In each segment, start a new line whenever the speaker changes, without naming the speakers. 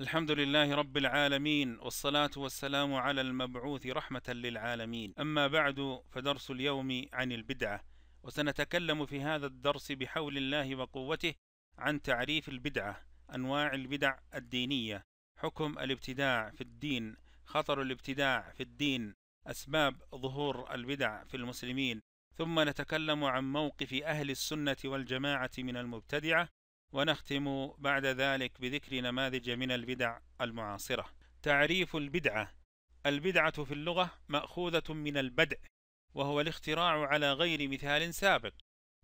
الحمد لله رب العالمين والصلاة والسلام على المبعوث رحمة للعالمين أما بعد فدرس اليوم عن البدعة وسنتكلم في هذا الدرس بحول الله وقوته عن تعريف البدعة أنواع البدع الدينية حكم الابتداع في الدين خطر الابتداع في الدين أسباب ظهور البدع في المسلمين ثم نتكلم عن موقف أهل السنة والجماعة من المبتدعة ونختم بعد ذلك بذكر نماذج من البدع المعاصرة تعريف البدعة البدعة في اللغة مأخوذة من البدع، وهو الاختراع على غير مثال سابق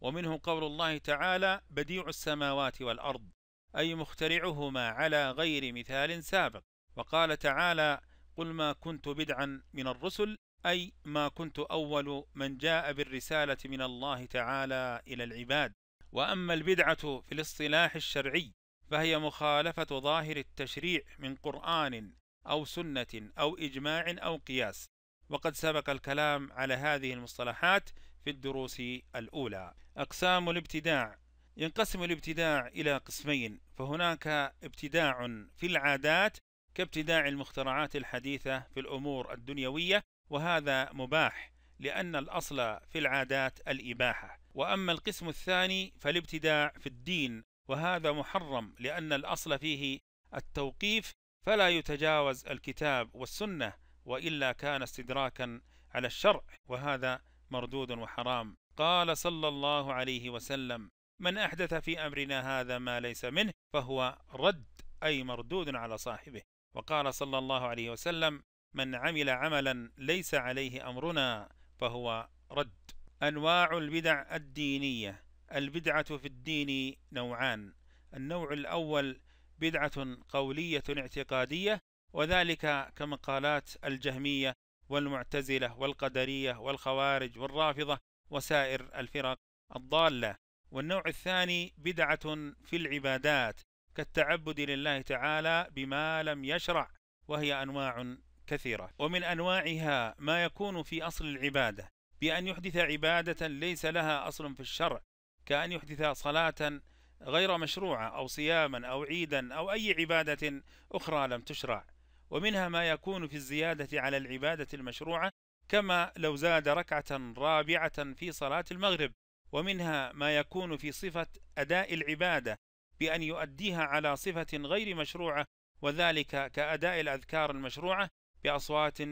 ومنه قول الله تعالى بديع السماوات والأرض أي مخترعهما على غير مثال سابق وقال تعالى قل ما كنت بدعا من الرسل أي ما كنت أول من جاء بالرسالة من الله تعالى إلى العباد وأما البدعة في الاصطلاح الشرعي فهي مخالفة ظاهر التشريع من قرآن أو سنة أو إجماع أو قياس وقد سبق الكلام على هذه المصطلحات في الدروس الأولى أقسام الابتداع ينقسم الابتداع إلى قسمين فهناك ابتداع في العادات كابتداع المخترعات الحديثة في الأمور الدنيوية وهذا مباح لأن الأصل في العادات الإباحة وأما القسم الثاني فالابتداع في الدين وهذا محرم لأن الأصل فيه التوقيف فلا يتجاوز الكتاب والسنة وإلا كان استدراكا على الشرع وهذا مردود وحرام قال صلى الله عليه وسلم من أحدث في أمرنا هذا ما ليس منه فهو رد أي مردود على صاحبه وقال صلى الله عليه وسلم من عمل عملا ليس عليه أمرنا فهو رد أنواع البدع الدينية البدعة في الدين نوعان النوع الأول بدعة قولية اعتقادية وذلك كمقالات الجهمية والمعتزلة والقدرية والخوارج والرافضة وسائر الفرق الضالة والنوع الثاني بدعة في العبادات كالتعبد لله تعالى بما لم يشرع وهي أنواع كثيرة ومن أنواعها ما يكون في أصل العبادة بأن يحدث عبادة ليس لها أصل في الشرع كأن يحدث صلاة غير مشروعة أو صياما أو عيدا أو أي عبادة أخرى لم تشرع ومنها ما يكون في الزيادة على العبادة المشروعة كما لو زاد ركعة رابعة في صلاة المغرب ومنها ما يكون في صفة أداء العبادة بأن يؤديها على صفة غير مشروعة وذلك كأداء الأذكار المشروعة بأصوات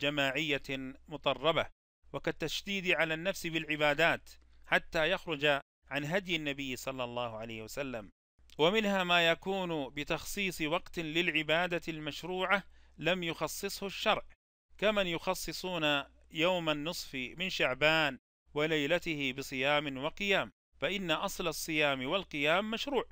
جماعية مطربة وكالتشديد على النفس بالعبادات حتى يخرج عن هدي النبي صلى الله عليه وسلم ومنها ما يكون بتخصيص وقت للعبادة المشروعة لم يخصصه الشرع كمن يخصصون يوم النصف من شعبان وليلته بصيام وقيام فإن أصل الصيام والقيام مشروع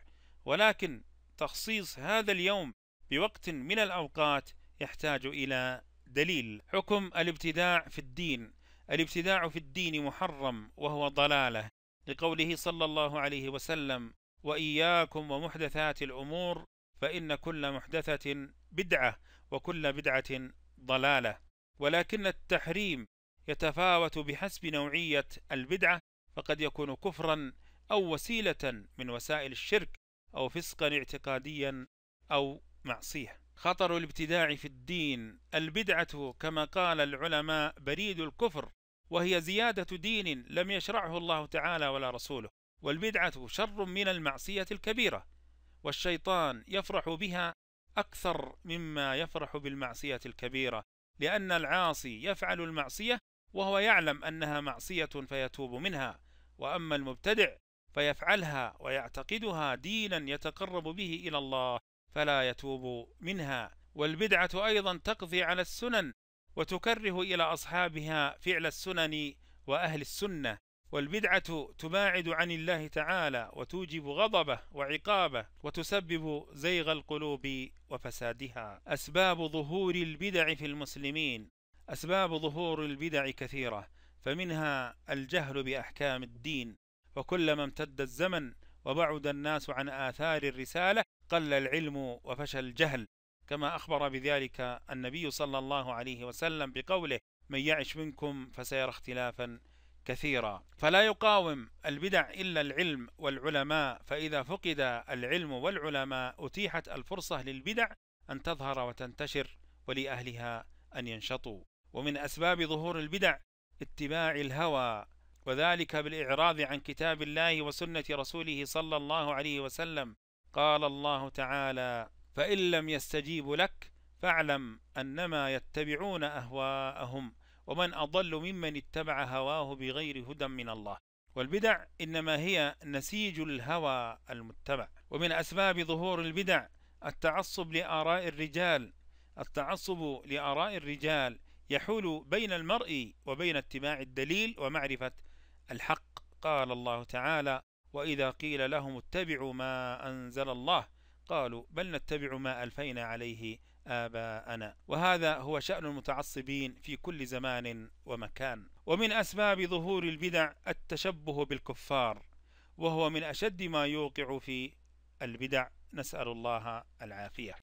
ولكن تخصيص هذا اليوم بوقت من الأوقات يحتاج إلى دليل حكم الابتداع في الدين الابتداع في الدين محرم وهو ضلاله لقوله صلى الله عليه وسلم واياكم ومحدثات الامور فان كل محدثه بدعه وكل بدعه ضلاله ولكن التحريم يتفاوت بحسب نوعيه البدعه فقد يكون كفرا او وسيله من وسائل الشرك او فسقا اعتقاديا او معصيه خطر الابتداع في الدين البدعة كما قال العلماء بريد الكفر وهي زيادة دين لم يشرعه الله تعالى ولا رسوله والبدعة شر من المعصية الكبيرة والشيطان يفرح بها أكثر مما يفرح بالمعصية الكبيرة لأن العاصي يفعل المعصية وهو يعلم أنها معصية فيتوب منها وأما المبتدع فيفعلها ويعتقدها دينا يتقرب به إلى الله فلا يتوب منها والبدعة أيضا تقضي على السنن وتكره إلى أصحابها فعل السنن وأهل السنة والبدعة تباعد عن الله تعالى وتوجب غضبه وعقابه وتسبب زيغ القلوب وفسادها أسباب ظهور البدع في المسلمين أسباب ظهور البدع كثيرة فمنها الجهل بأحكام الدين وكلما امتد الزمن وبعد الناس عن آثار الرسالة قل العلم وفشى الجهل كما أخبر بذلك النبي صلى الله عليه وسلم بقوله من يعش منكم فسيرى اختلافا كثيرا فلا يقاوم البدع إلا العلم والعلماء فإذا فقد العلم والعلماء أتيحت الفرصة للبدع أن تظهر وتنتشر ولأهلها أن ينشطوا ومن أسباب ظهور البدع اتباع الهوى وذلك بالإعراض عن كتاب الله وسنة رسوله صلى الله عليه وسلم قال الله تعالى فإن لم يستجيبوا لك فاعلم أنما يتبعون أهواءهم ومن أضل ممن اتبع هواه بغير هدى من الله والبدع إنما هي نسيج الهوى المتبع ومن أسباب ظهور البدع التعصب لآراء الرجال التعصب لآراء الرجال يحول بين المرء وبين اتباع الدليل ومعرفة الحق قال الله تعالى وإذا قيل لهم اتبعوا ما أنزل الله قالوا بل نتبع ما ألفينا عليه آباءنا وهذا هو شأن المتعصبين في كل زمان ومكان ومن أسباب ظهور البدع التشبه بالكفار وهو من أشد ما يوقع في البدع نسأل الله العافية